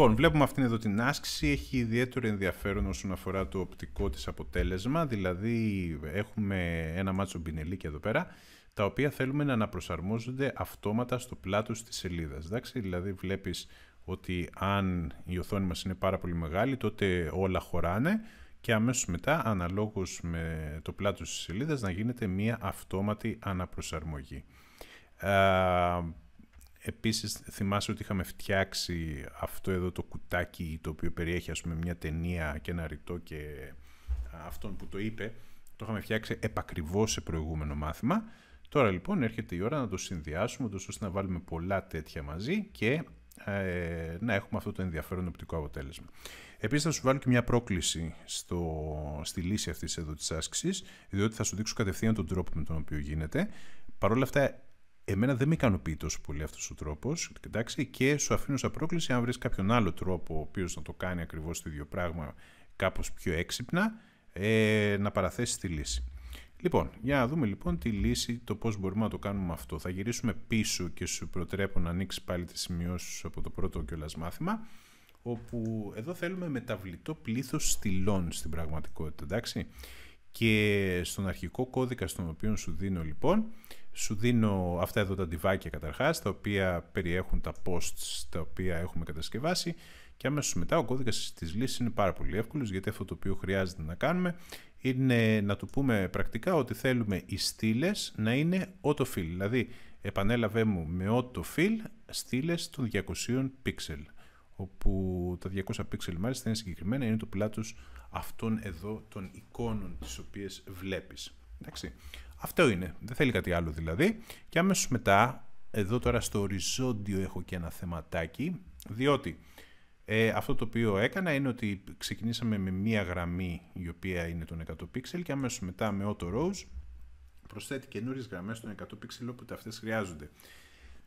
Λοιπόν, βλέπουμε αυτήν εδώ την άσκηση. Έχει ιδιαίτερο ενδιαφέρον όσον αφορά το οπτικό της αποτέλεσμα. Δηλαδή, έχουμε ένα μάτσο μπινελίκια εδώ πέρα, τα οποία θέλουμε να αναπροσαρμόζονται αυτόματα στο πλάτος της σελίδας. Εντάξει, δηλαδή βλέπεις ότι αν η οθόνη μας είναι πάρα πολύ μεγάλη, τότε όλα χωράνε και αμέσως μετά, αναλόγως με το πλάτος της σελίδας, να γίνεται μία αυτόματη αναπροσαρμογή. Επίσης θυμάσαι ότι είχαμε φτιάξει αυτό εδώ το κουτάκι το οποίο περιέχει ας πούμε μια ταινία και ένα ρητό και αυτόν που το είπε το είχαμε φτιάξει επακριβώς σε προηγούμενο μάθημα. Τώρα λοιπόν έρχεται η ώρα να το συνδυάσουμε ώστε να βάλουμε πολλά τέτοια μαζί και ε, να έχουμε αυτό το ενδιαφέρον οπτικό αποτέλεσμα. Επίσης θα σου βάλω και μια πρόκληση στο, στη λύση αυτής εδώ της άσκησης διότι θα σου δείξω κατευθείαν τον τρόπο με τον οποίο γίνεται. Παρ' όλα αυτά Εμένα δεν με ικανοποιεί τόσο πολύ αυτός ο τρόπος. Και σου αφήνω σαν πρόκληση, αν βρεις κάποιον άλλο τρόπο, ο οποίος να το κάνει ακριβώς το ίδιο πράγμα, κάπως πιο έξυπνα, ε, να παραθέσεις τη λύση. Λοιπόν, για να δούμε λοιπόν τη λύση, το πώς μπορούμε να το κάνουμε αυτό. Θα γυρίσουμε πίσω και σου προτρέπω να ανοίξεις πάλι τις σημειώσεις από το πρώτο κιόλας μάθημα, όπου εδώ θέλουμε μεταβλητό πλήθος στυλών στην πραγματικότητα, εντάξει. Και στον αρχικό κώδικα στον οποίο σου δίνω λοιπόν, σου δίνω αυτά εδώ τα αντιβάκια καταρχάς, τα οποία περιέχουν τα posts τα οποία έχουμε κατασκευάσει και αμέσως μετά ο κώδικας της λύσης είναι πάρα πολύ εύκολος γιατί αυτό το οποίο χρειάζεται να κάνουμε είναι να του πούμε πρακτικά ότι θέλουμε οι στήλες να είναι autofill. Δηλαδή, επανέλαβε μου με autofill στήλες των 200 pixel. Όπου τα 200 pixel μάλιστα είναι συγκεκριμένα, είναι το πλάτος αυτών εδώ των εικόνων τις οποίες βλέπεις. Αυτό είναι. Δεν θέλει κάτι άλλο δηλαδή. Και αμέσως μετά, εδώ τώρα στο οριζόντιο έχω και ένα θεματάκι, διότι ε, αυτό το οποίο έκανα είναι ότι ξεκινήσαμε με μία γραμμή η οποία είναι των 100 pixel και αμέσως μετά με auto rows προσθέτει καινούριες γραμμές των 100 pixel όπου αυτές χρειάζονται.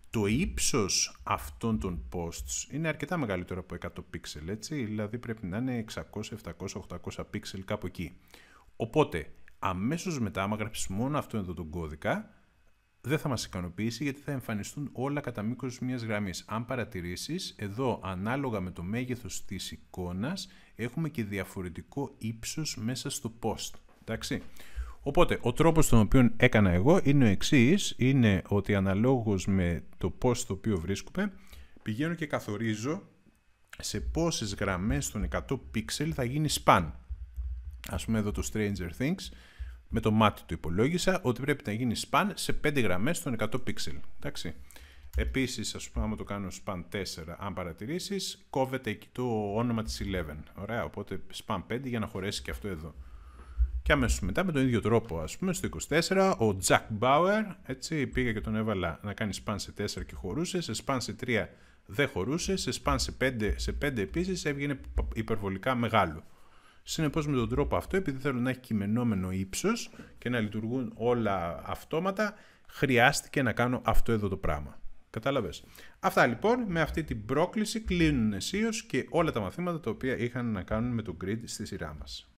Το ύψος αυτών των posts είναι αρκετά μεγαλύτερο από 100 πίξελ, έτσι, δηλαδή πρέπει να είναι 600, 700, 800 pixel κάπου εκεί. Οπότε, αμέσως μετά, άμα γράψεις μόνο αυτό εδώ τον κώδικα, δεν θα μας ικανοποιήσει γιατί θα εμφανιστούν όλα κατά μήκος μιας γραμμής. Αν παρατηρήσεις, εδώ ανάλογα με το μέγεθος της εικόνας έχουμε και διαφορετικό ύψος μέσα στο post. Εντάξει. Οπότε, ο τρόπος τον οποίο έκανα εγώ είναι ο εξής είναι ότι αναλόγως με το post το οποίο βρίσκουμε, πηγαίνω και καθορίζω σε πόσες γραμμές των 100 pixel θα γίνει span ας πούμε εδώ το Stranger Things, με το μάτι του υπολόγισα ότι πρέπει να γίνει span σε 5 γραμμές των 100 pixel. Εντάξει. Επίσης, ας πούμε, άμα το κάνω span 4, αν παρατηρήσεις, κόβεται εκεί το όνομα της 11. Ωραία, οπότε span 5 για να χωρέσει και αυτό εδώ. Και αμέσως μετά με τον ίδιο τρόπο, ας πούμε, στο 24, ο Jack Bauer, έτσι, πήγα και τον έβαλα να κάνει span σε 4 και χωρούσε, σε span σε 3 δεν χωρούσε, σε span σε 5, σε 5 επίσης έβγαινε υπερβολικά μεγάλο. Συνεπώς, με τον τρόπο αυτό, επειδή θέλω να έχει κειμενόμενο ύψος και να λειτουργούν όλα αυτόματα, χρειάστηκε να κάνω αυτό εδώ το πράγμα. Κατάλαβες. Αυτά λοιπόν με αυτή την πρόκληση κλείνουν αισίως και όλα τα μαθήματα τα οποία είχαν να κάνουν με το grid στη σειρά μας.